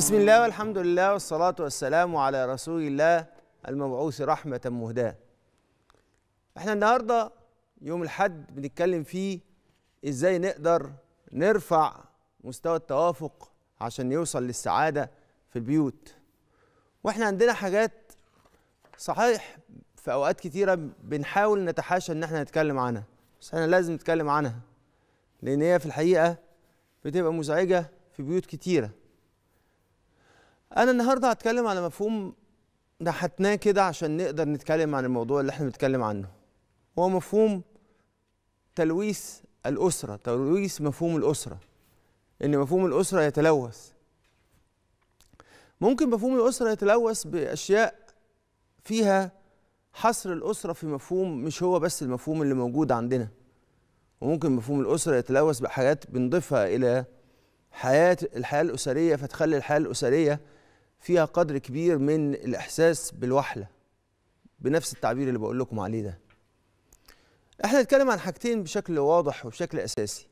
بسم الله والحمد لله والصلاة والسلام على رسول الله المبعوث رحمة مهداة احنا النهاردة يوم الحد بنتكلم فيه ازاي نقدر نرفع مستوى التوافق عشان يوصل للسعادة في البيوت واحنا عندنا حاجات صحيح في اوقات كتيرة بنحاول نتحاشى ان احنا نتكلم عنها بس احنا لازم نتكلم عنها لان هي في الحقيقة بتبقى مزعجة في بيوت كتيره انا النهارده هتكلم على مفهوم نحتناه كده عشان نقدر نتكلم عن الموضوع اللي احنا بنتكلم عنه هو مفهوم تلويث الاسره تلويث مفهوم الاسره ان مفهوم الاسره يتلوث ممكن مفهوم الاسره يتلوث باشياء فيها حصر الاسره في مفهوم مش هو بس المفهوم اللي موجود عندنا وممكن مفهوم الاسره يتلوث بحاجات بنضيفها الى حياه الحياه الاسريه فتخلي الحياه الاسريه فيها قدر كبير من الإحساس بالوحلة بنفس التعبير اللي بقول لكم عليه ده احنا نتكلم عن حاجتين بشكل واضح وبشكل أساسي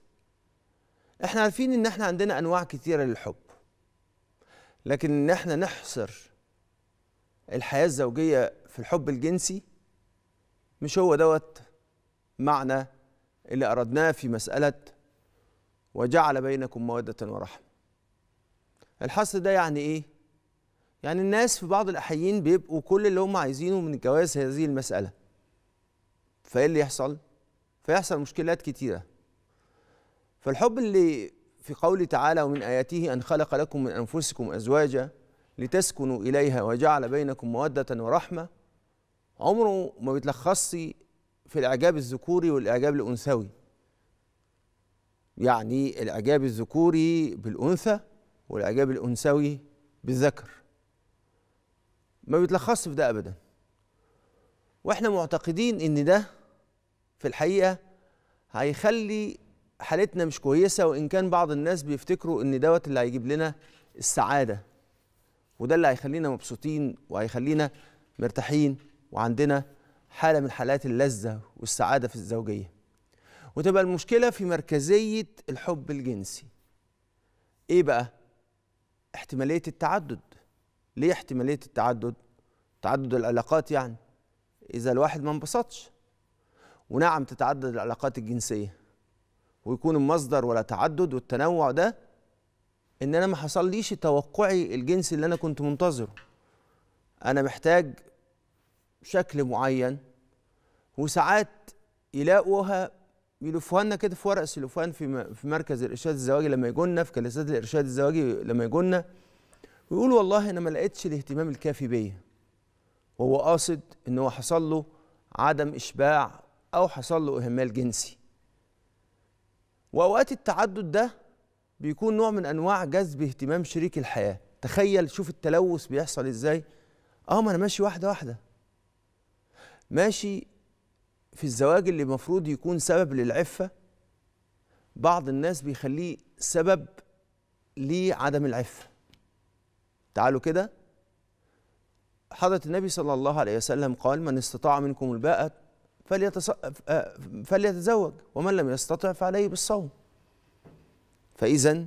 احنا عارفين ان احنا عندنا انواع كثيره للحب لكن ان احنا نحصر الحياه الزوجيه في الحب الجنسي مش هو دوت معنى اللي اردناه في مساله وجعل بينكم موده ورحمه الحصر ده يعني ايه يعني الناس في بعض الأحيين بيبقوا كل اللي هم عايزينه من الجواز هذه المسألة فإيه اللي يحصل؟ فيحصل مشكلات كتيرة فالحب اللي في قوله تعالى ومن آياته أن خلق لكم من أنفسكم أزواجا لتسكنوا إليها وجعل بينكم مودة ورحمة عمره ما بيتلخصش في الإعجاب الذكوري والإعجاب الأنثوي يعني الإعجاب الذكوري بالأنثى والإعجاب الأنثوي بالذكر ما بيتلخصش في ده ابدا واحنا معتقدين ان ده في الحقيقه هيخلي حالتنا مش كويسه وان كان بعض الناس بيفتكروا ان دوت اللي هيجيب لنا السعاده وده اللي هيخلينا مبسوطين وهيخلينا مرتاحين وعندنا حاله من حالات اللذه والسعاده في الزوجيه وتبقى المشكله في مركزيه الحب الجنسي ايه بقى احتماليه التعدد ليه احتماليه التعدد تعدد العلاقات يعني اذا الواحد ما انبسطش ونعم تتعدد العلاقات الجنسيه ويكون المصدر ولا تعدد والتنوع ده ان انا ما حصليش توقعي الجنسي اللي انا كنت منتظره انا محتاج شكل معين وساعات يلاقوها يلفوها لنا كده في ورق سلوفان في مركز الارشاد الزواجي لما يجونا في كلاسات الارشاد الزواجي لما يجونا ويقول والله انا ما لقيتش الاهتمام الكافي بيا وهو قاصد ان هو حصل له عدم اشباع او حصل له اهمال جنسي واوقات التعدد ده بيكون نوع من انواع جذب اهتمام شريك الحياه تخيل شوف التلوث بيحصل ازاي اه ما انا ماشي واحده واحده ماشي في الزواج اللي المفروض يكون سبب للعفه بعض الناس بيخليه سبب لعدم العفه تعالوا كده حضرة النبي صلى الله عليه وسلم قال من استطاع منكم الباءة آه، فليتزوج ومن لم يستطع فعليه بالصوم فإذا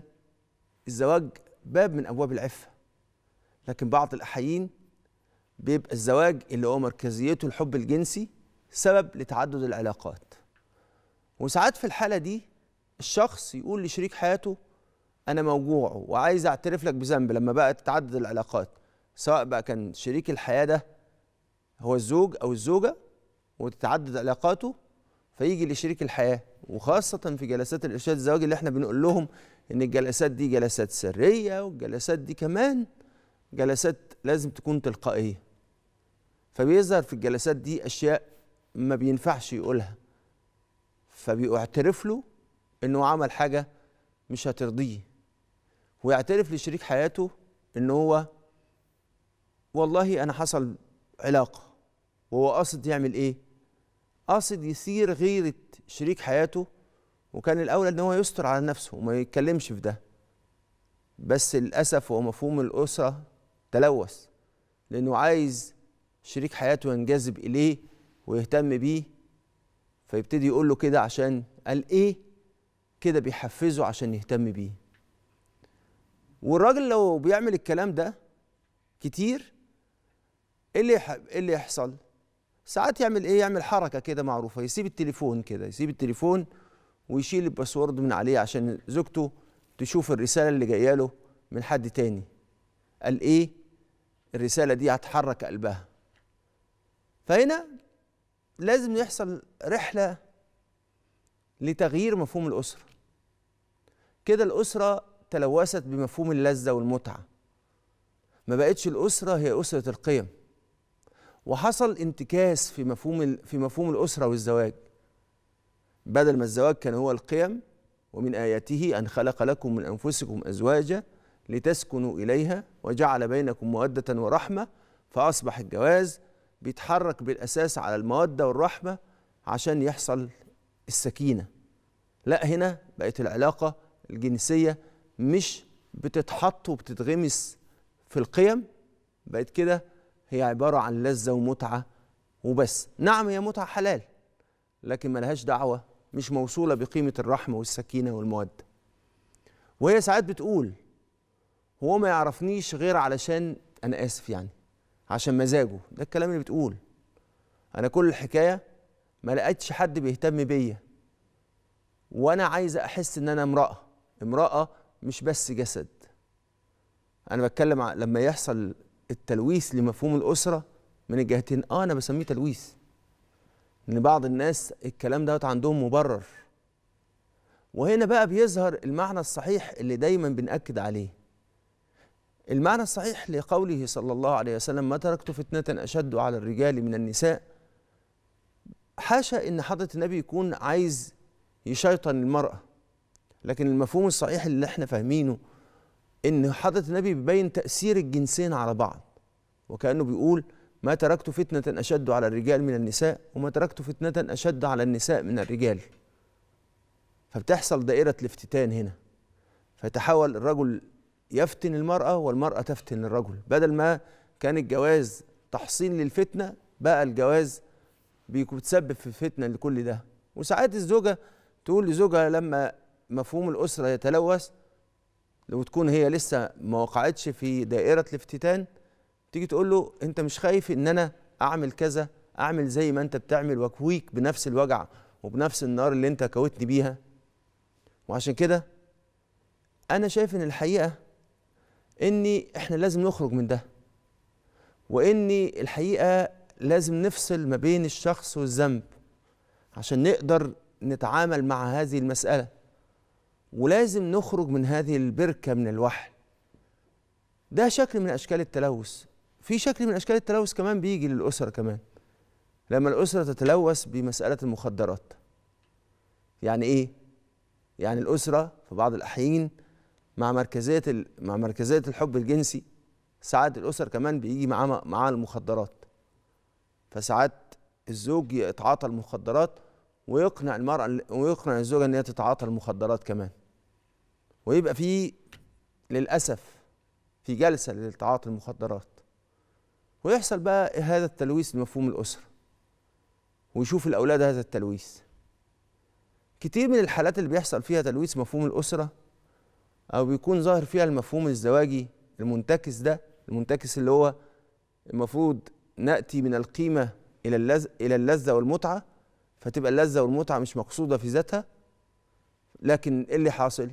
الزواج باب من أبواب العفة لكن بعض الأحيين بيبقى الزواج اللي هو مركزيته الحب الجنسي سبب لتعدد العلاقات وساعات في الحالة دي الشخص يقول لشريك حياته انا موجوع وعايز اعترف لك بذنب لما بقى تتعدد العلاقات سواء بقى كان شريك الحياه ده هو الزوج او الزوجه وتتعدد علاقاته فيجي لشريك الحياه وخاصه في جلسات الارشاد الزواجي اللي احنا بنقول لهم ان الجلسات دي جلسات سريه والجلسات دي كمان جلسات لازم تكون تلقائيه فبيظهر في الجلسات دي اشياء ما بينفعش يقولها فبيعترف له انه عمل حاجه مش هترضيه ويعترف لشريك حياته ان هو والله انا حصل علاقه وهو قاصد يعمل ايه قاصد يثير غيره شريك حياته وكان الاولى ان هو يستر على نفسه وما يتكلمش في ده بس للاسف هو مفهوم الاسره تلوث لانه عايز شريك حياته ينجذب اليه ويهتم بيه فيبتدي يقول له كده عشان قال ايه كده بيحفزه عشان يهتم بيه والراجل لو بيعمل الكلام ده كتير ايه اللي ايه اللي يحصل ساعات يعمل ايه يعمل حركه كده معروفه يسيب التليفون كده يسيب التليفون ويشيل الباسورد من عليه عشان زوجته تشوف الرساله اللي جايه له من حد تاني قال ايه الرساله دي هتحرك قلبها فهنا لازم يحصل رحله لتغيير مفهوم الاسره كده الاسره تلوثت بمفهوم اللذة والمتعة ما بقتش الأسرة هي أسرة القيم وحصل انتكاس في مفهوم في مفهوم الأسرة والزواج بدل ما الزواج كان هو القيم ومن آياته أن خلق لكم من أنفسكم أزواجا لتسكنوا إليها وجعل بينكم مودة ورحمة فأصبح الجواز بيتحرك بالأساس على المودة والرحمة عشان يحصل السكينة لا هنا بقت العلاقة الجنسية مش بتتحط وبتتغمس في القيم بقت كده هي عبارة عن لذة ومتعة وبس نعم هي متعة حلال لكن ملهاش دعوة مش موصولة بقيمة الرحمة والسكينة والمودة وهي ساعات بتقول هو ما يعرفنيش غير علشان أنا آسف يعني عشان مزاجه ده الكلام اللي بتقول أنا كل الحكاية ما لقيتش حد بيهتم بيا وأنا عايزة أحس إن أنا امرأة امرأة مش بس جسد انا بتكلم لما يحصل التلويث لمفهوم الاسره من الجهتين اه انا بسميه تلويث ان بعض الناس الكلام دوت عندهم مبرر وهنا بقى بيظهر المعنى الصحيح اللي دايما بنأكد عليه المعنى الصحيح لقوله صلى الله عليه وسلم ما تركت فتنة أشد على الرجال من النساء حاشا إن حضرة النبي يكون عايز يشيطن المرأة لكن المفهوم الصحيح اللي احنا فاهمينه ان حضره النبي بيبين تاثير الجنسين على بعض وكانه بيقول ما تركت فتنه اشد على الرجال من النساء وما تركت فتنه اشد على النساء من الرجال فبتحصل دائره الافتتان هنا فيتحول الرجل يفتن المراه والمراه تفتن الرجل بدل ما كان الجواز تحصين للفتنه بقى الجواز بتسبب في فتنه لكل ده وساعات الزوجه تقول لزوجها لما مفهوم الأسرة يتلوث لو تكون هي لسه ما وقعتش في دائرة الافتتان تيجي تقول له أنت مش خايف إن أنا أعمل كذا أعمل زي ما أنت بتعمل وأكويك بنفس الوجع وبنفس النار اللي أنت كوتني بيها وعشان كده أنا شايف إن الحقيقة إني إحنا لازم نخرج من ده وإني الحقيقة لازم نفصل ما بين الشخص والذنب عشان نقدر نتعامل مع هذه المسألة ولازم نخرج من هذه البركة من الوحل ده شكل من أشكال التلوث في شكل من أشكال التلوث كمان بيجي للأسرة كمان لما الأسرة تتلوث بمسألة المخدرات يعني إيه؟ يعني الأسرة في بعض الأحيان مع مركزية مع مركزية الحب الجنسي ساعات الأسر كمان بيجي معاه مع المخدرات فساعات الزوج يتعاطى المخدرات ويقنع المرأة ويقنع الزوجة إن هي تتعاطى المخدرات كمان ويبقى في للأسف في جلسة لتعاطي المخدرات ويحصل بقى هذا التلويث لمفهوم الأسرة ويشوف الأولاد هذا التلويث كتير من الحالات اللي بيحصل فيها تلويث مفهوم الأسرة أو بيكون ظاهر فيها المفهوم الزواجي المنتكس ده المنتكس اللي هو المفروض نأتي من القيمة إلى اللذ إلى اللذة والمتعة فتبقى اللذة والمتعة مش مقصودة في ذاتها لكن إيه اللي حاصل؟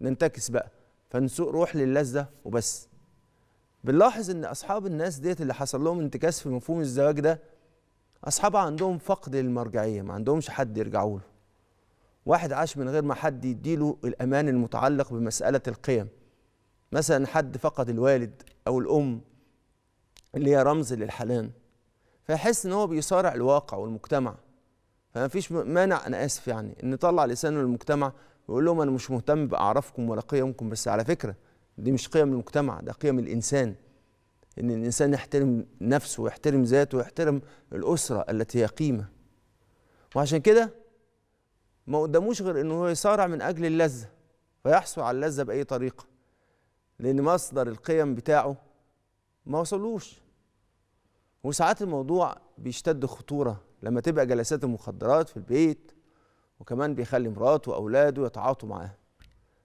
ننتكس بقى فنسوق روح للذه وبس بنلاحظ ان اصحاب الناس ديت اللي حصل لهم انتكاس في مفهوم الزواج ده اصحابها عندهم فقد للمرجعيه ما عندهمش حد يرجعوا له واحد عاش من غير ما حد يديله الامان المتعلق بمساله القيم مثلا حد فقد الوالد او الام اللي هي رمز للحنان فيحس ان هو بيصارع الواقع والمجتمع فما فيش مانع انا اسف يعني ان يطلع لسانه للمجتمع ويقول لهم انا مش مهتم باعرافكم ولا قيمكم بس على فكره دي مش قيم المجتمع ده قيم الانسان ان الانسان يحترم نفسه ويحترم ذاته ويحترم الاسره التي هي قيمه وعشان كده ما قداموش غير انه هو يصارع من اجل اللذه فيحصل على اللذه باي طريقه لان مصدر القيم بتاعه ما وصلوش وساعات الموضوع بيشتد خطوره لما تبقى جلسات المخدرات في البيت وكمان بيخلي مراته واولاده يتعاطوا معاه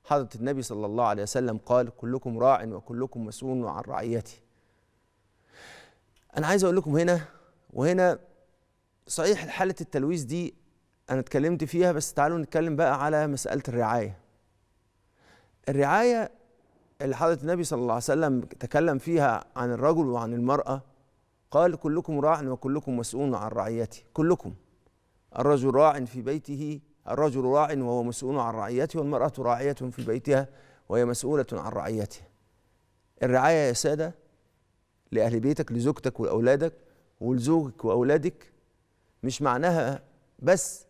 حضره النبي صلى الله عليه وسلم قال كلكم راع وكلكم مسؤول عن رعيتي انا عايز اقول لكم هنا وهنا صحيح حاله التلويث دي انا اتكلمت فيها بس تعالوا نتكلم بقى على مساله الرعايه الرعايه اللي حضره النبي صلى الله عليه وسلم تكلم فيها عن الرجل وعن المراه قال كلكم راع وكلكم مسؤول عن رعيتي كلكم الرجل راع في بيته الرجل راع وهو مسؤول عن رعيته والمرأة راعية في بيتها وهي مسؤولة عن رعيتها الرعاية يا سادة لأهل بيتك لزوجتك وأولادك ولزوجك وأولادك مش معناها بس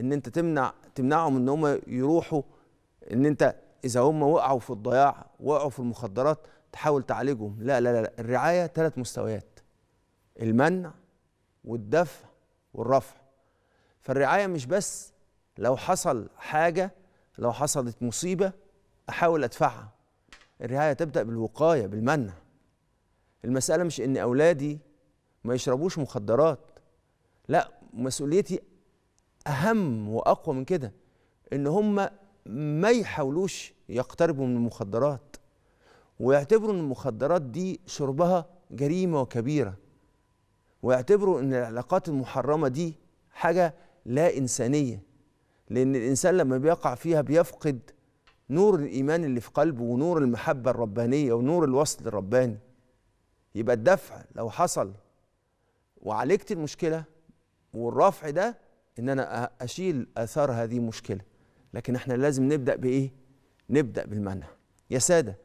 ان انت تمنع تمنعهم ان هم يروحوا ان انت اذا هم وقعوا في الضياع وقعوا في المخدرات تحاول تعالجهم لا لا لا الرعايه ثلاث مستويات المنع والدفع والرفع فالرعايه مش بس لو حصل حاجه لو حصلت مصيبه احاول ادفعها الرعايه تبدا بالوقايه بالمنع المساله مش ان اولادي ما يشربوش مخدرات لا مسؤوليتي اهم واقوى من كده ان هم ما يحاولوش يقتربوا من المخدرات ويعتبروا ان المخدرات دي شربها جريمه وكبيره ويعتبروا ان العلاقات المحرمه دي حاجه لا إنسانية لأن الإنسان لما بيقع فيها بيفقد نور الإيمان اللي في قلبه ونور المحبة الربانية ونور الوصل الرباني يبقى الدفع لو حصل وعالجت المشكلة والرفع ده إن أنا أشيل آثار هذه المشكلة لكن احنا لازم نبدأ بإيه؟ نبدأ بالمنع يا سادة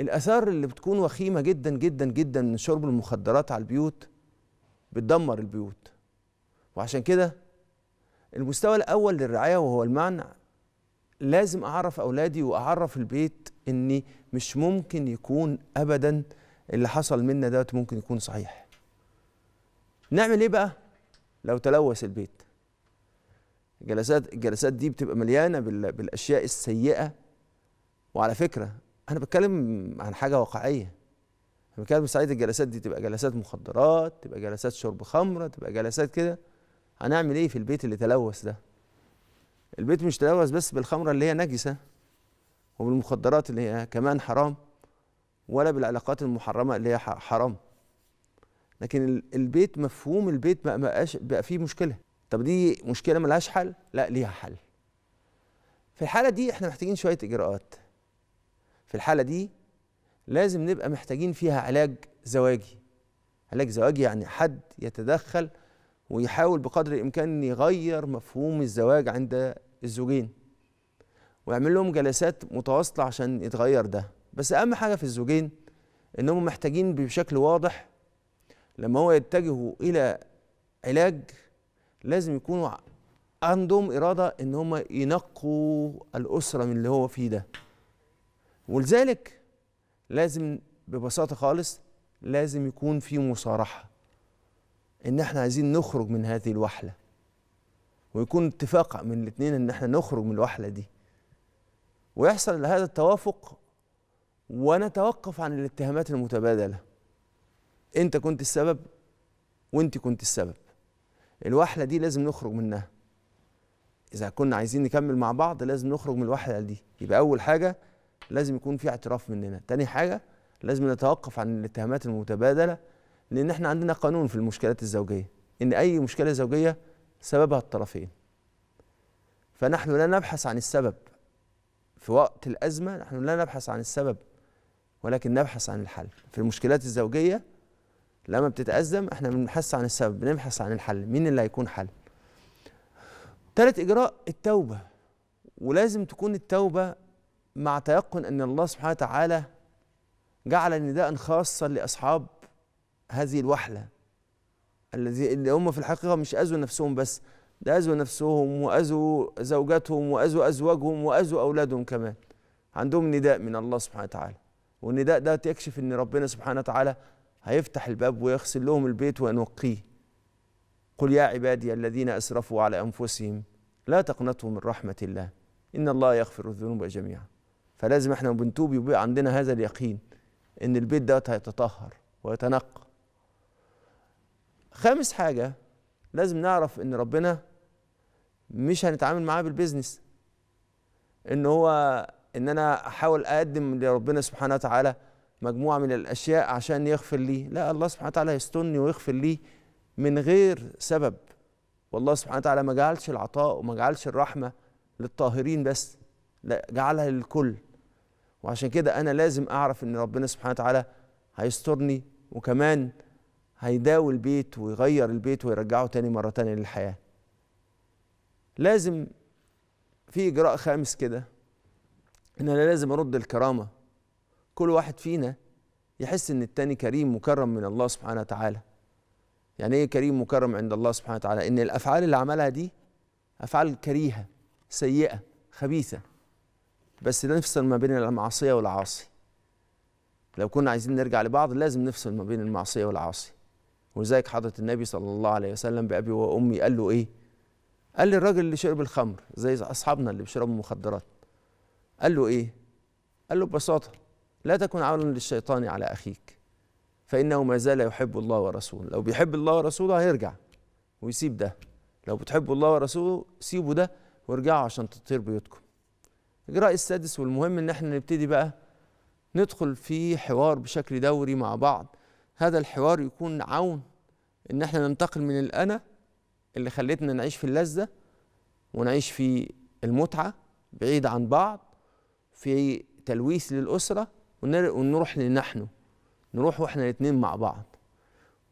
الآثار اللي بتكون وخيمة جدا جدا جدا من شرب المخدرات على البيوت بتدمر البيوت وعشان كده المستوى الأول للرعاية وهو المعنى لازم أعرف أولادي وأعرف البيت إني مش ممكن يكون أبدا اللي حصل منا دوت ممكن يكون صحيح نعمل إيه بقى لو تلوث البيت الجلسات الجلسات دي بتبقى مليانة بالأشياء السيئة وعلى فكرة أنا بتكلم عن حاجة واقعية أنا بتكلم ساعات الجلسات دي تبقى جلسات مخدرات تبقى جلسات شرب خمرة تبقى جلسات كده هنعمل ايه في البيت اللي تلوث ده البيت مش تلوث بس بالخمرة اللي هي نجسة وبالمخدرات اللي هي كمان حرام ولا بالعلاقات المحرمة اللي هي حرام لكن البيت مفهوم البيت ما بقاش بقى فيه مشكلة طب دي مشكلة ملهاش حل لا ليها حل في الحالة دي احنا محتاجين شوية إجراءات في الحالة دي لازم نبقى محتاجين فيها علاج زواجي علاج زواجي يعني حد يتدخل ويحاول بقدر الامكان يغير مفهوم الزواج عند الزوجين ويعمل لهم جلسات متواصله عشان يتغير ده بس اهم حاجه في الزوجين انهم محتاجين بشكل واضح لما هو يتجهوا الى علاج لازم يكونوا عندهم اراده ان هم ينقوا الاسره من اللي هو فيه ده ولذلك لازم ببساطه خالص لازم يكون في مصارحه ان احنا عايزين نخرج من هذه الوحله ويكون اتفاق من الاثنين ان احنا نخرج من الوحله دي ويحصل هذا التوافق ونتوقف عن الاتهامات المتبادله انت كنت السبب وانت كنت السبب الوحله دي لازم نخرج منها اذا كنا عايزين نكمل مع بعض لازم نخرج من الوحله دي يبقى اول حاجه لازم يكون في اعتراف مننا تاني حاجه لازم نتوقف عن الاتهامات المتبادله لان احنا عندنا قانون في المشكلات الزوجيه ان اي مشكله زوجيه سببها الطرفين فنحن لا نبحث عن السبب في وقت الازمه نحن لا نبحث عن السبب ولكن نبحث عن الحل في المشكلات الزوجيه لما بتتأزم احنا بنبحث عن السبب بنبحث عن الحل مين اللي هيكون حل ثالث إجراء التوبة ولازم تكون التوبة مع تيقن أن الله سبحانه وتعالى جعل نداء خاصا لأصحاب هذه الوحلة الذي اللي هم في الحقيقة مش أذوا نفسهم بس ده أذوا نفسهم وأذوا زوجاتهم وأذوا أزواجهم وأذوا أولادهم كمان عندهم نداء من الله سبحانه وتعالى والنداء ده يكشف ان ربنا سبحانه وتعالى هيفتح الباب ويغسل لهم البيت وينقيه قل يا عبادي الذين اسرفوا على انفسهم لا تقنطوا من رحمه الله ان الله يغفر الذنوب جميعا فلازم احنا بنتوب يبقى عندنا هذا اليقين ان البيت ده هيتطهر ويتنقى خامس حاجه لازم نعرف ان ربنا مش هنتعامل معاه بالبيزنس ان هو ان انا احاول اقدم لربنا سبحانه وتعالى مجموعه من الاشياء عشان يغفر لي لا الله سبحانه وتعالى يستني ويغفر لي من غير سبب والله سبحانه وتعالى ما جعلش العطاء وما جعلش الرحمه للطاهرين بس لا جعلها للكل وعشان كده انا لازم اعرف ان ربنا سبحانه وتعالى هيسترني وكمان هيداوي البيت ويغير البيت ويرجعه تاني مرة تانية للحياة لازم في إجراء خامس كده إن أنا لازم أرد الكرامة كل واحد فينا يحس إن التاني كريم مكرم من الله سبحانه وتعالى يعني إيه كريم مكرم عند الله سبحانه وتعالى إن الأفعال اللي عملها دي أفعال كريهة سيئة خبيثة بس نفصل ما بين المعصية والعاصي لو كنا عايزين نرجع لبعض لازم نفصل ما بين المعصية والعاصي ولذلك حضرة النبي صلى الله عليه وسلم بأبي وأمي قال له إيه؟ قال لي الراجل اللي شرب الخمر زي أصحابنا اللي بيشربوا مخدرات قال له إيه؟ قال له ببساطة لا تكن عونا للشيطان على أخيك فإنه ما زال يحب الله ورسوله لو بيحب الله ورسوله هيرجع ويسيب ده لو بتحبوا الله ورسوله سيبوا ده وارجعوا عشان تطير بيوتكم الإجراء السادس والمهم إن احنا نبتدي بقى ندخل في حوار بشكل دوري مع بعض هذا الحوار يكون عون ان احنا ننتقل من الانا اللي خلتنا نعيش في اللذه ونعيش في المتعه بعيد عن بعض في تلويث للاسره ونروح لنحن نروح واحنا الاثنين مع بعض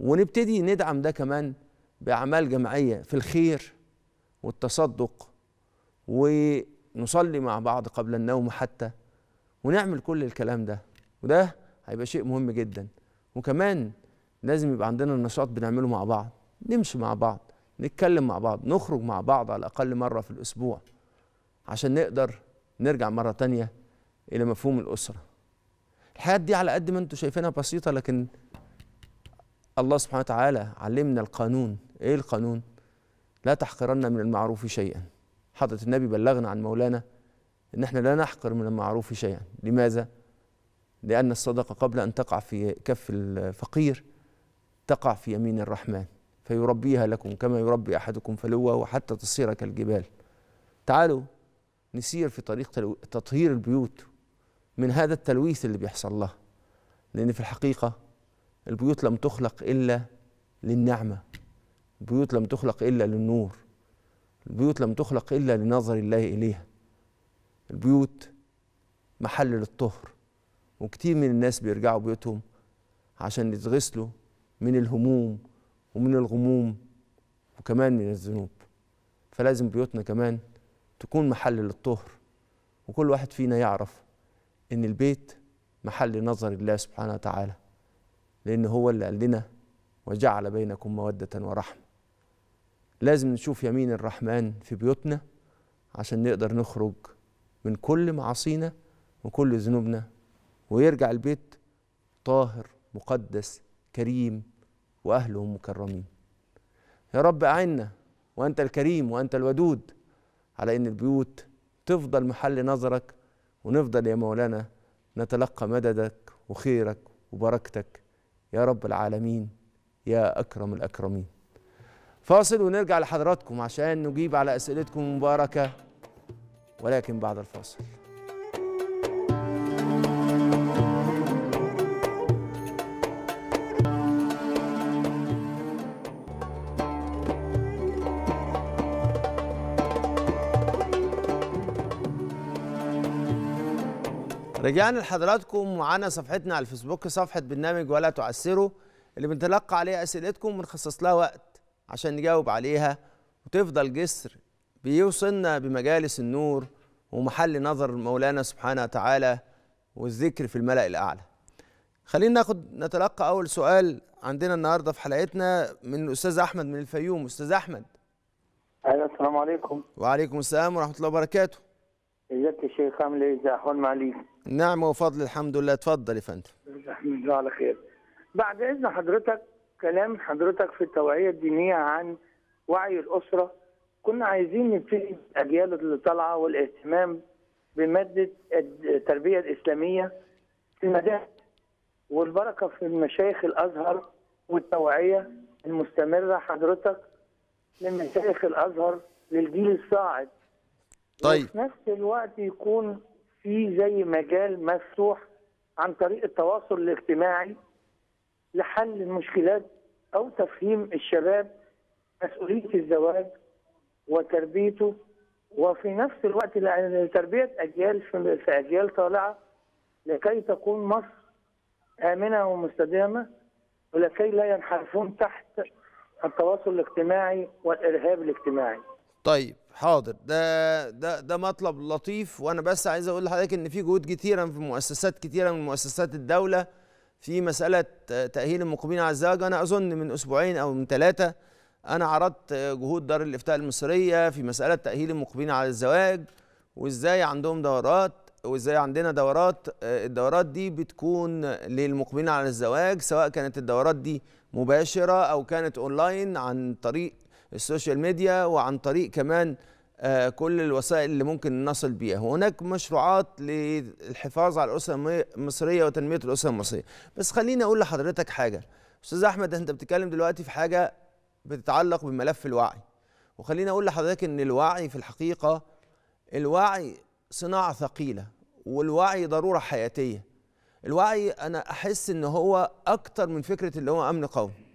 ونبتدي ندعم ده كمان باعمال جماعيه في الخير والتصدق ونصلي مع بعض قبل النوم حتى ونعمل كل الكلام ده وده هيبقى شيء مهم جدا وكمان لازم يبقى عندنا نشاط بنعمله مع بعض نمشي مع بعض نتكلم مع بعض نخرج مع بعض على الأقل مرة في الأسبوع عشان نقدر نرجع مرة تانية إلى مفهوم الأسرة الحياة دي على قد ما انتوا شايفينها بسيطة لكن الله سبحانه وتعالى علمنا القانون إيه القانون؟ لا تحقرن من المعروف شيئا حضرة النبي بلغنا عن مولانا إن احنا لا نحقر من المعروف شيئا لماذا؟ لأن الصدقة قبل أن تقع في كف الفقير تقع في يمين الرحمن فيربيها لكم كما يربي أحدكم فلوه وحتى تصير كالجبال تعالوا نسير في طريق تطهير البيوت من هذا التلويث اللي بيحصل لها لأن في الحقيقة البيوت لم تخلق إلا للنعمة البيوت لم تخلق إلا للنور البيوت لم تخلق إلا لنظر الله إليها البيوت محل للطهر وكتير من الناس بيرجعوا بيوتهم عشان يتغسلوا من الهموم ومن الغموم وكمان من الذنوب فلازم بيوتنا كمان تكون محل للطهر وكل واحد فينا يعرف ان البيت محل نظر الله سبحانه وتعالى لان هو اللي قال لنا وجعل بينكم موده ورحمه لازم نشوف يمين الرحمن في بيوتنا عشان نقدر نخرج من كل معاصينا وكل ذنوبنا ويرجع البيت طاهر مقدس كريم واهله مكرمين يا رب اعنا وانت الكريم وانت الودود على ان البيوت تفضل محل نظرك ونفضل يا مولانا نتلقى مددك وخيرك وبركتك يا رب العالمين يا اكرم الاكرمين فاصل ونرجع لحضراتكم عشان نجيب على اسئلتكم المباركه ولكن بعد الفاصل رجعنا لحضراتكم معانا صفحتنا على الفيسبوك صفحة برنامج ولا تعسروا اللي بنتلقى عليها أسئلتكم ونخصص لها وقت عشان نجاوب عليها وتفضل جسر بيوصلنا بمجالس النور ومحل نظر مولانا سبحانه وتعالى والذكر في الملأ الأعلى خلينا ناخد نتلقى أول سؤال عندنا النهاردة في حلقتنا من الأستاذ أحمد من الفيوم أستاذ أحمد أهلا السلام عليكم وعليكم السلام ورحمة الله وبركاته ازيك يا شيخ عامل ايه ازي احوال معاليك نعمة وفضل الحمد لله اتفضل يا فندم الحمد لله على خير بعد إذن حضرتك كلام حضرتك في التوعية الدينية عن وعي الأسرة كنا عايزين نبتدي الأجيال اللي طالعة والاهتمام بمادة التربية الإسلامية في المدارس والبركة في المشايخ الأزهر والتوعية المستمرة حضرتك من مشايخ الأزهر للجيل الصاعد طيب وفي نفس الوقت يكون في زي مجال مفتوح عن طريق التواصل الاجتماعي لحل المشكلات او تفهيم الشباب مسؤوليه الزواج وتربيته وفي نفس الوقت لتربيه اجيال في اجيال طالعه لكي تكون مصر امنه ومستدامه ولكي لا ينحرفون تحت التواصل الاجتماعي والارهاب الاجتماعي. طيب حاضر ده ده ده مطلب لطيف وانا بس عايز اقول لحضرتك ان في جهود كتيره في مؤسسات كتيره من مؤسسات الدوله في مساله تاهيل المقيمين على الزواج انا اظن من اسبوعين او من ثلاثه انا عرضت جهود دار الافتاء المصريه في مساله تاهيل المقيمين على الزواج وازاي عندهم دورات وازاي عندنا دورات الدورات دي بتكون للمقبلين على الزواج سواء كانت الدورات دي مباشره او كانت اونلاين عن طريق السوشيال ميديا وعن طريق كمان آه، كل الوسائل اللي ممكن نصل بيها هناك مشروعات للحفاظ على الأسرة المصرية وتنمية الأسرة المصرية بس خليني أقول لحضرتك حاجة أستاذ أحمد أنت بتتكلم دلوقتي في حاجة بتتعلق بملف الوعي وخليني أقول لحضرتك أن الوعي في الحقيقة الوعي صناعة ثقيلة والوعي ضرورة حياتية الوعي أنا أحس أن هو أكتر من فكرة اللي هو أمن قومي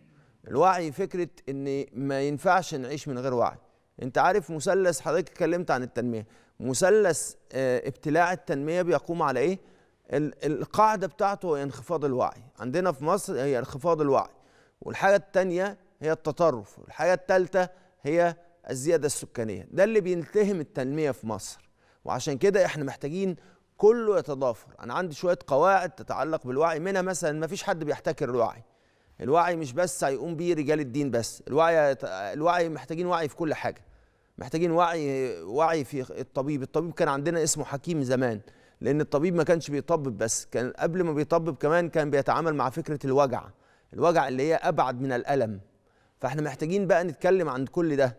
الوعي فكره ان ما ينفعش نعيش من غير وعي انت عارف مثلث حضرتك اتكلمت عن التنميه مثلث آه، ابتلاع التنميه بيقوم على ايه القاعده بتاعته هي انخفاض الوعي عندنا في مصر هي انخفاض الوعي والحاجه الثانيه هي التطرف والحاجه الثالثه هي الزياده السكانيه ده اللي بينتهم التنميه في مصر وعشان كده احنا محتاجين كله يتضافر انا عندي شويه قواعد تتعلق بالوعي منها مثلا ما فيش حد بيحتكر الوعي الوعي مش بس هيقوم بيه رجال الدين بس الوعي الوعي محتاجين وعي في كل حاجه محتاجين وعي وعي في الطبيب الطبيب كان عندنا اسمه حكيم زمان لان الطبيب ما كانش بيطبب بس كان قبل ما بيطبب كمان كان بيتعامل مع فكره الوجع الوجع اللي هي ابعد من الالم فاحنا محتاجين بقى نتكلم عن كل ده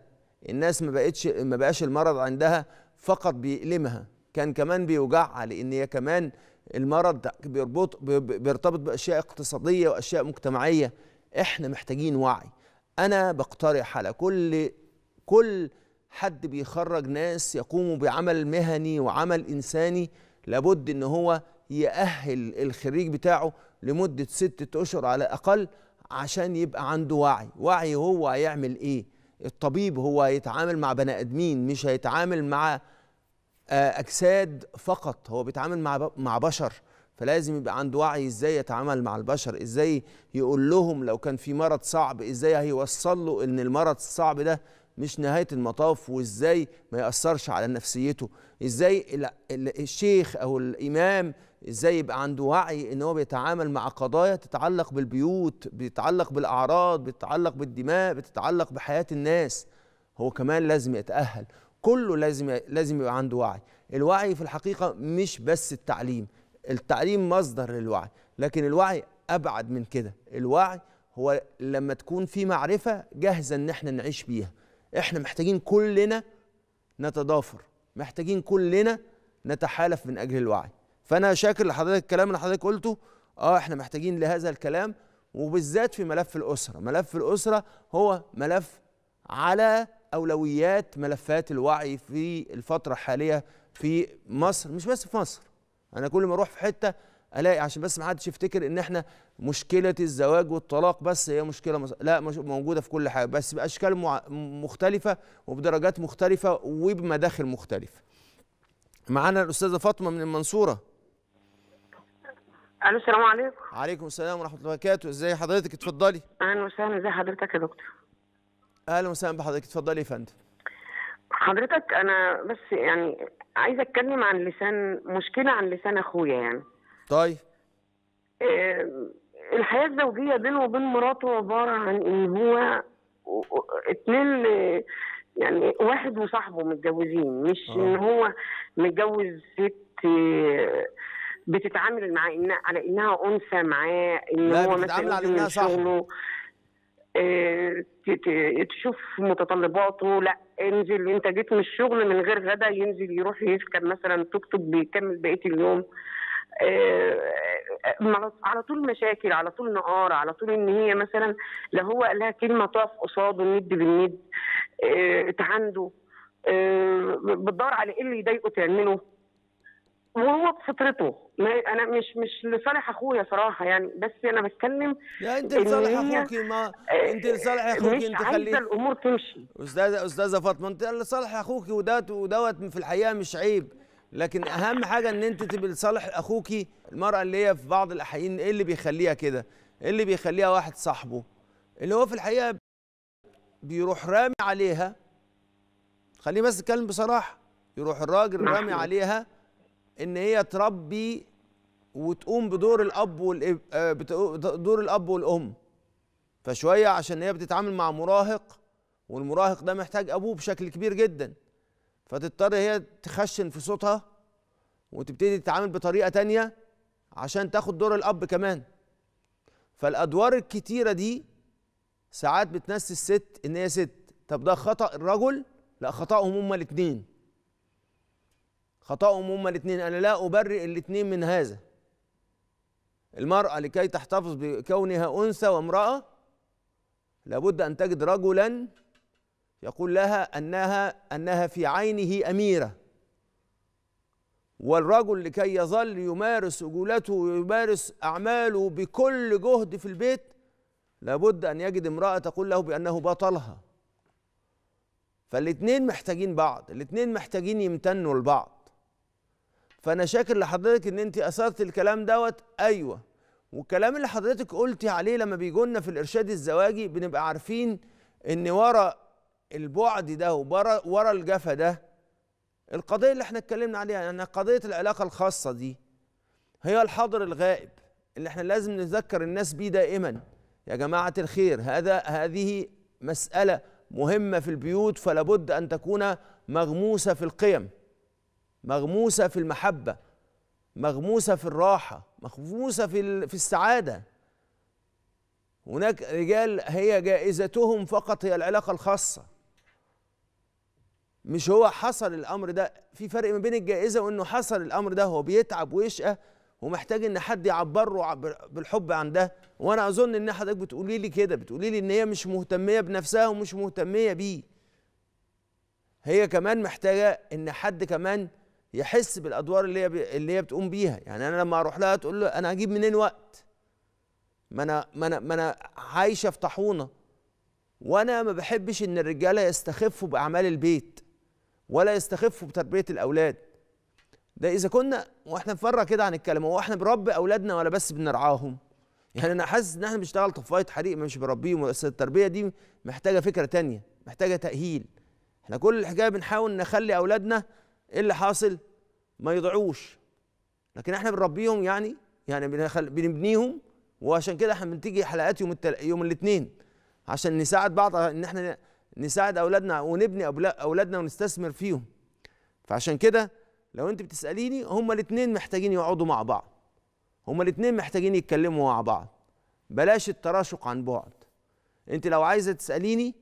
الناس ما بقتش ما بقاش المرض عندها فقط بيألمها كان كمان بيوجعها لان هي كمان المرض ده بيربط بيرتبط باشياء اقتصاديه واشياء مجتمعيه احنا محتاجين وعي انا بقترح على كل كل حد بيخرج ناس يقوموا بعمل مهني وعمل انساني لابد ان هو يأهل الخريج بتاعه لمدة ستة أشهر على الأقل عشان يبقى عنده وعي وعي هو هيعمل إيه الطبيب هو هيتعامل مع بني آدمين مش هيتعامل مع آه، اجساد فقط هو بيتعامل مع مع بشر فلازم يبقى عنده وعي ازاي يتعامل مع البشر ازاي يقول لهم لو كان في مرض صعب ازاي هيوصل له ان المرض الصعب ده مش نهايه المطاف وازاي ما ياثرش على نفسيته ازاي الشيخ او الامام ازاي يبقى عنده وعي ان هو بيتعامل مع قضايا تتعلق بالبيوت بتتعلق بالاعراض بتتعلق بالدماء بتتعلق بحياه الناس هو كمان لازم يتاهل كله لازم لازم يبقى عنده وعي الوعي في الحقيقه مش بس التعليم التعليم مصدر للوعي لكن الوعي ابعد من كده الوعي هو لما تكون في معرفه جاهزه ان احنا نعيش بيها احنا محتاجين كلنا نتضافر محتاجين كلنا نتحالف من اجل الوعي فانا شاكر لحضرتك الكلام اللي حضرتك قلته اه احنا محتاجين لهذا الكلام وبالذات في ملف الاسره ملف الاسره هو ملف على أولويات ملفات الوعي في الفترة الحالية في مصر مش بس في مصر أنا كل ما أروح في حتة ألاقي عشان بس ما حدش يفتكر إن إحنا مشكلة الزواج والطلاق بس هي مشكلة مصر. لا مش موجودة في كل حاجة بس بأشكال مختلفة وبدرجات مختلفة وبمداخل مختلفة معانا الأستاذة فاطمة من المنصورة الو السلام عليكم وعليكم السلام ورحمه الله وبركاته ازي حضرتك اتفضلي اهلا وسهلا ازي حضرتك يا دكتور اهلا وسهلا بحضرتك اتفضلي يا فندم حضرتك انا بس يعني عايزه اتكلم عن لسان مشكله عن لسان اخويا يعني طيب إيه الحياه الزوجيه بينه وبين مراته عباره عن ان هو اتنين آه، يعني واحد وصاحبه متجوزين مش آه. ان هو متجوز ست آه، بتتعامل معاه على انها انثى معاه ان هو مثلا بتتعامل على انها صاحبه آه، تشوف متطلباته لا انزل انت جيت من الشغل من غير غدا ينزل يروح يسكن مثلا توك توك بيكمل بقيه اليوم آه، آه، على طول مشاكل على طول نقار على طول ان هي مثلا لا هو لها كلمه تقف قصاده ند بالند تعنده بتدور على ايه اللي يضايقه تعمله وهو بفطرته ما انا مش مش لصالح اخويا صراحه يعني بس انا بتكلم يا انت لصالح اخوكي ما آه، انت لصالح اخوكي انت خلي الامور تمشي استاذه استاذه فاطمه انت لصالح اخوك ودوت ودوت في الحقيقه مش عيب لكن اهم حاجه ان انت تبقي لصالح اخوكي المراه اللي هي في بعض الاحيان ايه اللي بيخليها كده ايه اللي بيخليها واحد صاحبه اللي هو في الحقيقه بيروح رامي عليها خليه بس اتكلم بصراحه يروح الراجل رامي عليها ان هي تربي وتقوم بدور الاب والاب آه، دور الاب والام فشويه عشان هي بتتعامل مع مراهق والمراهق ده محتاج ابوه بشكل كبير جدا فتضطر هي تخشن في صوتها وتبتدي تتعامل بطريقه تانية عشان تاخد دور الاب كمان فالادوار الكتيره دي ساعات بتنسي الست ان هي ست طب ده خطا الرجل لا خطاهم هما الاثنين خطأهم هما الاثنين أنا لا أبرئ الاثنين من هذا المرأة لكي تحتفظ بكونها أنثى وامرأة لابد أن تجد رجلا يقول لها أنها أنها في عينه أميرة والرجل لكي يظل يمارس رجولته ويمارس أعماله بكل جهد في البيت لابد أن يجد امرأة تقول له بأنه بطلها فالاثنين محتاجين بعض الاثنين محتاجين يمتنوا لبعض فانا شاكر لحضرتك ان انت اثرت الكلام دوت ايوه والكلام اللي حضرتك قلتي عليه لما بيجولنا في الارشاد الزواجي بنبقى عارفين ان ورا البعد ده وورا ورا الجفا ده القضيه اللي احنا اتكلمنا عليها يعني قضيه العلاقه الخاصه دي هي الحاضر الغائب اللي احنا لازم نذكر الناس بيه دائما يا جماعه الخير هذا هذه مساله مهمه في البيوت فلابد ان تكون مغموسه في القيم مغموسه في المحبه مغموسه في الراحه مغموسه في في السعاده هناك رجال هي جائزتهم فقط هي العلاقه الخاصه مش هو حصل الامر ده في فرق ما بين الجائزه وانه حصل الامر ده هو بيتعب ويشقى ومحتاج ان حد يعبر له بالحب عن ده وانا اظن ان حضرتك بتقولي لي كده بتقولي لي ان هي مش مهتميه بنفسها ومش مهتميه بيه هي كمان محتاجه ان حد كمان يحس بالادوار اللي هي اللي هي بتقوم بيها يعني انا لما اروح لها تقول له انا هجيب منين وقت ما انا ما انا ما انا عايشه في طاحونه وانا ما بحبش ان الرجاله يستخفوا باعمال البيت ولا يستخفوا بتربيه الاولاد ده اذا كنا واحنا في كده عن الكلام هو احنا بنربي اولادنا ولا بس بنرعاهم يعني انا حاسس ان احنا بنشتغل طفايه حريق مش بربيهم بس التربيه دي محتاجه فكره تانية محتاجه تاهيل احنا كل الحكايه بنحاول نخلي اولادنا ايه اللي حاصل ما يضيعوش لكن احنا بنربيهم يعني يعني بنبنيهم وعشان كده احنا بنتيجي حلقات يوم التل... يوم الاثنين عشان نساعد بعض ان احنا نساعد اولادنا ونبني اولادنا ونستثمر فيهم فعشان كده لو انت بتساليني هما الاثنين محتاجين يقعدوا مع بعض هما الاثنين محتاجين يتكلموا مع بعض بلاش التراشق عن بعد انت لو عايزه تساليني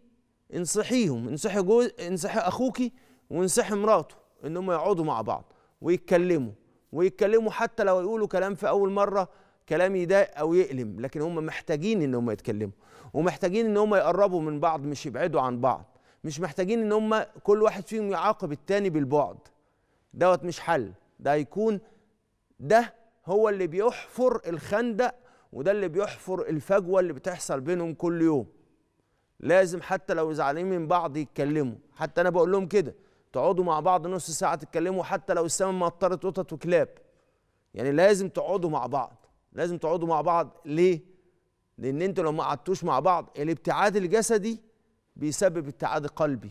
انصحيهم انصحي جوز انصحي اخوكي وانصحي مراته ان هم يقعدوا مع بعض ويتكلموا ويتكلموا حتى لو يقولوا كلام في اول مره كلام يضايق او يألم لكن هم محتاجين ان هم يتكلموا ومحتاجين ان هم يقربوا من بعض مش يبعدوا عن بعض مش محتاجين ان هم كل واحد فيهم يعاقب التاني بالبعد دوت مش حل ده هيكون ده هو اللي بيحفر الخندق وده اللي بيحفر الفجوه اللي بتحصل بينهم كل يوم لازم حتى لو زعلانين من بعض يتكلموا حتى انا بقول لهم كده تقعدوا مع بعض نص ساعة تتكلموا حتى لو السماء اضطرت قطط وكلاب يعني لازم تقعدوا مع بعض لازم تقعدوا مع بعض ليه؟ لأن أنتوا لو ما قعدتوش مع بعض الابتعاد الجسدي بيسبب ابتعاد قلبي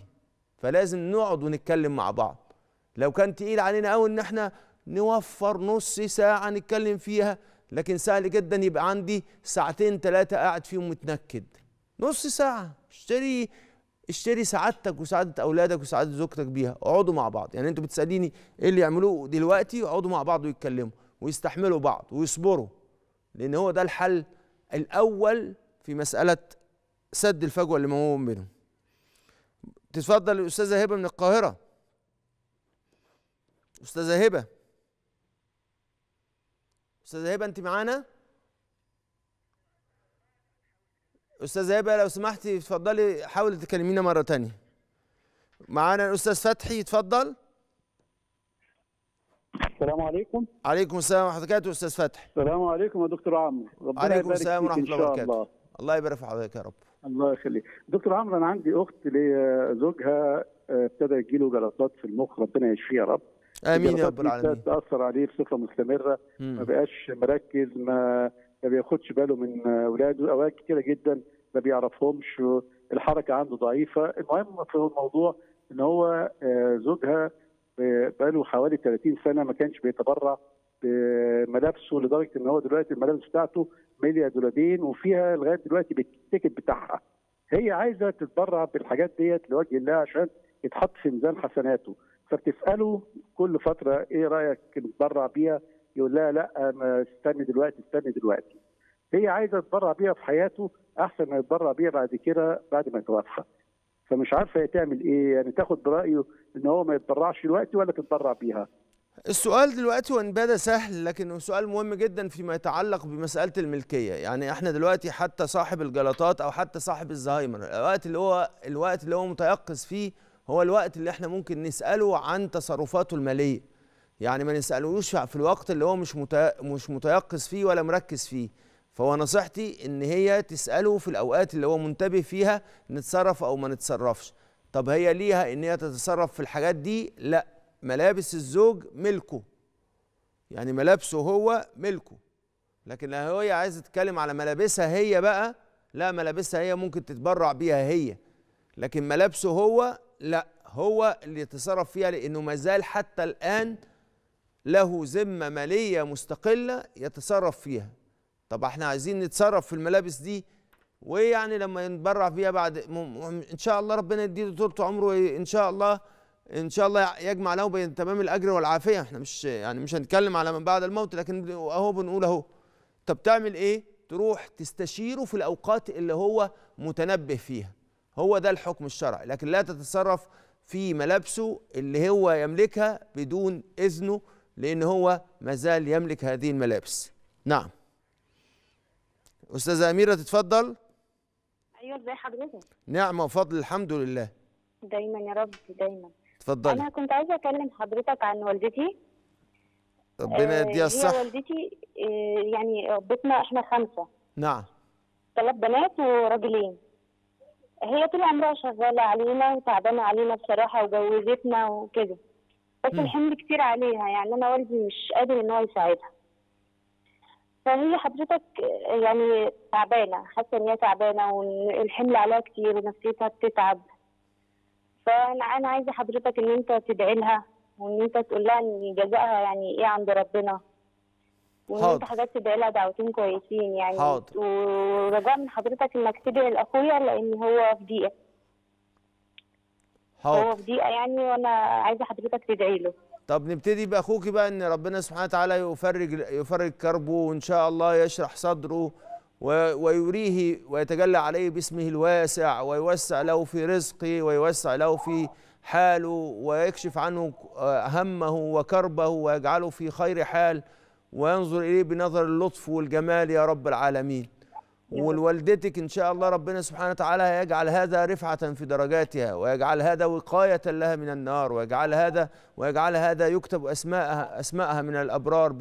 فلازم نقعد ونتكلم مع بعض لو كان تقيل علينا أو إن احنا نوفر نص ساعة نتكلم فيها لكن سهل جدا يبقى عندي ساعتين ثلاثة قاعد فيهم متنكد نص ساعة اشتري اشتري سعادتك وسعاده اولادك وسعاده زوجتك بيها اقعدوا مع بعض يعني انتوا بتساليني ايه اللي يعملوه دلوقتي اقعدوا مع بعض ويتكلموا ويستحملوا بعض ويصبروا لان هو ده الحل الاول في مساله سد الفجوه اللي موهوم بينهم تتفضل الاستاذه هبه من القاهره استاذه هبه استاذه هبه انت معانا استاذه هبه لو سمحتي اتفضلي حاولي تكلمينا مره ثانيه معانا الاستاذ فتحي اتفضل السلام عليكم عليكم السلام ورحمه الله وبركاته استاذ فتحي السلام عليكم يا دكتور عمرو ربنا عليكم السلام ورحمه الله وبركاته الله. يبارك في حضرتك يا رب الله يخليك دكتور عمرو انا عندي اخت ليا زوجها ابتدى يجيله جلطات في المخ ربنا يشفيه يا رب امين يا رب العالمين تاثر عليه بصفه مستمره ما بقاش مركز ما ما بياخدش باله من اولاده اوقات كتيره جدا ما بيعرفهمش الحركه عنده ضعيفه المهم في الموضوع ان هو آه، زوجها بقاله حوالي 30 سنه ما كانش بيتبرع بملابسه لدرجه ان هو دلوقتي الملابس بتاعته مليا دولابين وفيها لغايه دلوقتي بالتيكت بتاعها هي عايزه تتبرع بالحاجات ديت لوجه الله عشان يتحط في ميزان حسناته فبتساله كل فتره ايه رايك نتبرع بيها يقول لها لا آه، استني دلوقتي استني دلوقتي هي عايزه تبرع بيها في حياته احسن ما يتبرع بيها بعد كده بعد ما يتوفى فمش عارفه هي تعمل ايه يعني تاخد برايه ان هو ما يتبرعش دلوقتي ولا تتبرع بيها السؤال دلوقتي وان بدا سهل لكن سؤال مهم جدا فيما يتعلق بمساله الملكيه يعني احنا دلوقتي حتى صاحب الجلطات او حتى صاحب الزهايمر الوقت اللي هو الوقت اللي هو متيقظ فيه هو الوقت اللي احنا ممكن نساله عن تصرفاته الماليه يعني ما نسالوش في الوقت اللي هو مش مش متيقظ فيه ولا مركز فيه فهو نصيحتي ان هي تساله في الاوقات اللي هو منتبه فيها نتصرف او ما نتصرفش طب هي ليها ان هي تتصرف في الحاجات دي لا ملابس الزوج ملكه يعني ملابسه هو ملكه لكن لو هي عايزه تتكلم على ملابسها هي بقى لا ملابسها هي ممكن تتبرع بيها هي لكن ملابسه هو لا هو اللي يتصرف فيها لانه مازال حتى الان له ذمه ماليه مستقله يتصرف فيها طب احنا عايزين نتصرف في الملابس دي ويعني لما يتبرع فيها بعد ان شاء الله ربنا يديله طول عمره ان شاء الله ان شاء الله يجمع له بين تمام الاجر والعافيه احنا مش يعني مش هنتكلم على من بعد الموت لكن اهو بنقول اهو طب تعمل ايه تروح تستشيره في الاوقات اللي هو متنبه فيها هو ده الحكم الشرعي لكن لا تتصرف في ملابسه اللي هو يملكها بدون اذنه لأن هو ما زال يملك هذه الملابس نعم أستاذة أميرة تتفضل أيوة ازي حضرتك نعمة وفضل الحمد لله دايما يا رب دايما اتفضلي أنا كنت عايزة أكلم حضرتك عن والدتي ربنا آه، يديها الصحة هي والدتي آه، يعني ربتنا احنا خمسة نعم ثلاث بنات وراجلين هي طول عمرها شغالة علينا وتعبانة علينا بصراحة وجوزتنا وكده بس الحمل كتير عليها يعني انا والدي مش قادر ان هو يساعدها فهي حضرتك يعني تعبانه حاسه ان هي تعبانه والحمل عليها كتير ونفسيتها بتتعب فانا انا عايزه حضرتك ان انت تدعي لها وان انت تقول لها ان جزائها يعني ايه عند ربنا وان انت حضرتك تدعي لها دعوتين كويسين يعني حاضر ورجاء من حضرتك انك تدعي لاخويا لان هو في ضيقه هو في دقيقه يعني وانا عايزه حضرتك تدعي له طب نبتدي باخوكي بقى ان ربنا سبحانه وتعالى يفرج يفرج كربه وان شاء الله يشرح صدره ويريه ويتجلى عليه باسمه الواسع ويوسع له في رزقه ويوسع له في حاله ويكشف عنه همه وكربه ويجعله في خير حال وينظر اليه بنظر اللطف والجمال يا رب العالمين ولوالدتك إن شاء الله ربنا سبحانه وتعالى يجعل هذا رفعة في درجاتها ويجعل هذا وقاية لها من النار ويجعل هذا ويجعل هذا يكتب أسماءها أسماءها من الأبرار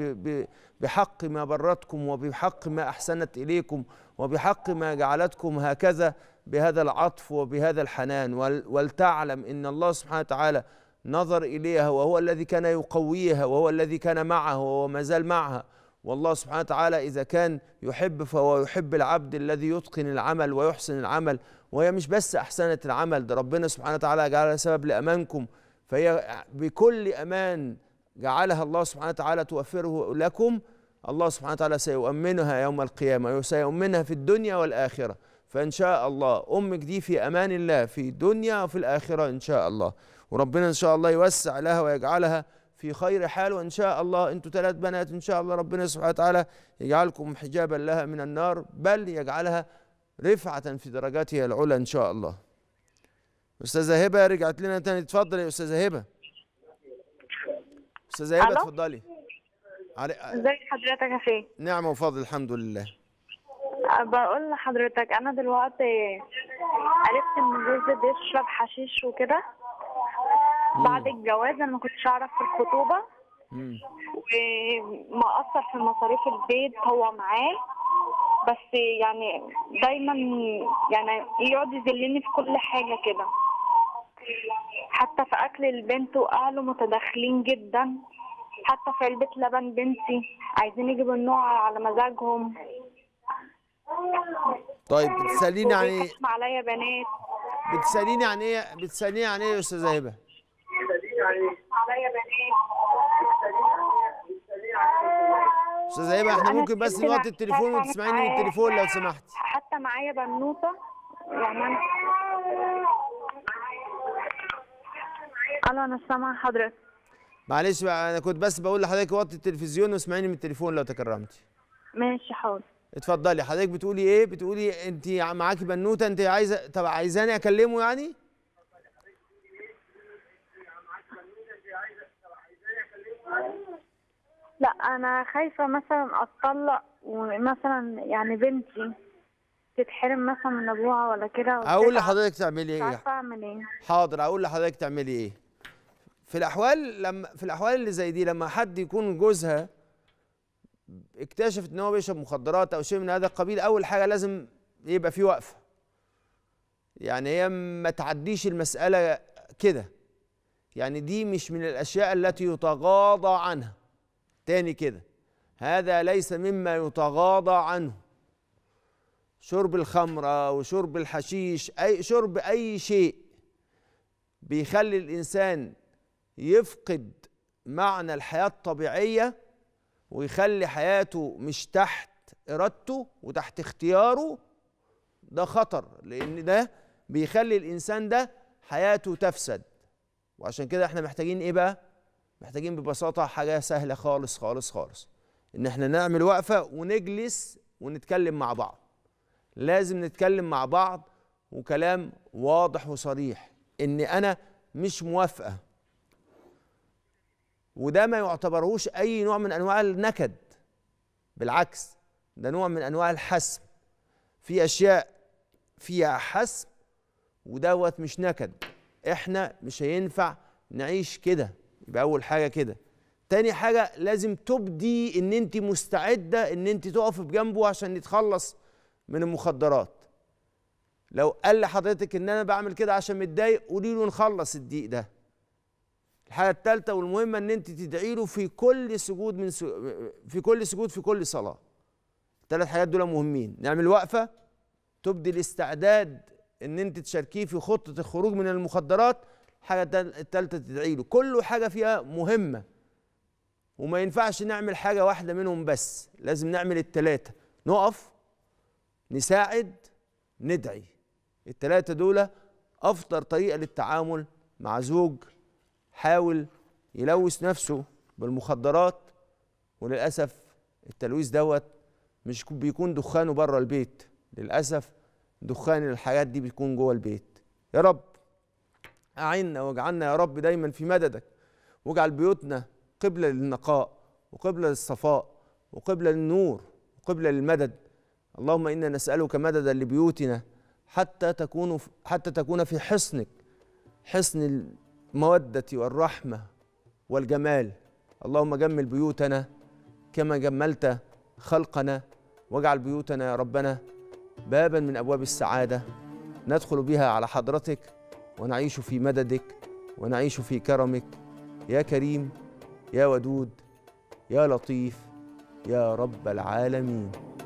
بحق ما برتكم وبحق ما أحسنت إليكم وبحق ما جعلتكم هكذا بهذا العطف وبهذا الحنان ولتعلم إن الله سبحانه وتعالى نظر إليها وهو الذي كان يقويها وهو الذي كان معها وهو ما زال معها والله سبحانه وتعالى إذا كان يحب فهو يحب العبد الذي يتقن العمل ويحسن العمل وهي مش بس أحسنت العمل ده ربنا سبحانه وتعالى جعلها سبب لأمانكم فهي بكل أمان جعلها الله سبحانه وتعالى توفره لكم الله سبحانه وتعالى سيؤمنها يوم القيامة وسيؤمنها في الدنيا والآخرة فإن شاء الله أمك دي في أمان الله في الدنيا وفي الآخرة إن شاء الله وربنا إن شاء الله يوسع لها ويجعلها في خير حال وإن شاء الله أنتوا ثلاث بنات إن شاء الله ربنا سبحانه وتعالى يجعلكم حجابا لها من النار بل يجعلها رفعة في درجاتها العلى إن شاء الله أستاذة هبة رجعت لنا تاني اتفضلي يا أستاذة هبة أستاذة هبة اتفضلي ازي حضرتك يا شيخ نعم وفضل الحمد لله بقول لحضرتك انا دلوقتي عرفت ان جوزي بيشرب حشيش وكده بعد الجواز انا ما كنتش اعرف في الخطوبه وما اثر في مصاريف البيت هو معاه بس يعني دايما يعني يقعد يذلني في كل حاجه كده حتى في اكل البنت واهله متداخلين جدا حتى في علبه لبن بنتي عايزين يجيبوا النوع على مزاجهم طيب بتساليني عن يعني ايه؟ عليا بنات بتساليني عن يعني ايه؟ بتساليني عن يعني ايه يا استاذه هبه؟ استاذه هيبه احنا ممكن بس نوطي التليفون وتسمعيني من التليفون لو سمحتي حتى معايا بنوته يعني انا الو انا سامعه حضرتك معلش بقى انا كنت بس بقول لحضرتك وطي التلفزيون واسمعيني من التليفون لو تكرمتي ماشي حاضر اتفضلي حضرتك بتقولي ايه بتقولي انت معاكي بنوته انت عايزه طب عايزاني اكلمه يعني لا انا خايفه مثلا اتطلق ومثلا يعني بنتي تتحرم مثلا من ابوها ولا كده اقول لحضرتك تعملي ايه عارفه اعمل ايه حاضر اقول لحضرتك تعملي ايه في الاحوال لما في الاحوال اللي زي دي لما حد يكون جوزها اكتشفت ان هو بيشرب مخدرات او شيء من هذا القبيل اول حاجه لازم يبقى في وقفه يعني هي ما تعديش المساله كده يعني دي مش من الاشياء التي يتغاضى عنها تاني كده هذا ليس مما يتغاضى عنه شرب الخمرة وشرب الحشيش أي شرب أي شيء بيخلي الإنسان يفقد معنى الحياة الطبيعية ويخلي حياته مش تحت إرادته وتحت اختياره ده خطر لأن ده بيخلي الإنسان ده حياته تفسد وعشان كده احنا محتاجين إيه بقى؟ محتاجين ببساطه حاجه سهله خالص خالص خالص ان احنا نعمل وقفه ونجلس ونتكلم مع بعض لازم نتكلم مع بعض وكلام واضح وصريح ان انا مش موافقه وده ما يعتبرهوش اي نوع من انواع النكد بالعكس ده نوع من انواع الحسم في اشياء فيها حسم ودوت مش نكد احنا مش هينفع نعيش كده يبقى اول حاجه كده تاني حاجه لازم تبدي ان انت مستعده ان انت تقف بجنبه عشان يتخلص من المخدرات لو قال لحضرتك ان انا بعمل كده عشان متضايق قولي له نخلص الضيق ده الحاجه التالتة والمهمه ان انت تدعي له في كل سجود من س... في كل سجود في كل صلاه الثلاث حاجات دول مهمين نعمل وقفه تبدي الاستعداد ان انت تشاركيه في خطه الخروج من المخدرات حاجه التالتة تدعي له كل حاجه فيها مهمه وما ينفعش نعمل حاجه واحده منهم بس لازم نعمل التلاتة نقف نساعد ندعي التلاتة دول افضل طريقه للتعامل مع زوج حاول يلوث نفسه بالمخدرات وللاسف التلويث دوت مش بيكون دخانه بره البيت للاسف دخان الحاجات دي بيكون جوه البيت يا رب أعنا واجعلنا يا رب دايما في مددك واجعل بيوتنا قبلة للنقاء وقبلة للصفاء وقبلة للنور وقبلة للمدد اللهم إنا نسألك مددا لبيوتنا حتى تكون حتى تكون في حصنك حصن المودة والرحمة والجمال اللهم جمل بيوتنا كما جملت خلقنا واجعل بيوتنا يا ربنا بابا من أبواب السعادة ندخل بها على حضرتك ونعيش في مددك ونعيش في كرمك يا كريم يا ودود يا لطيف يا رب العالمين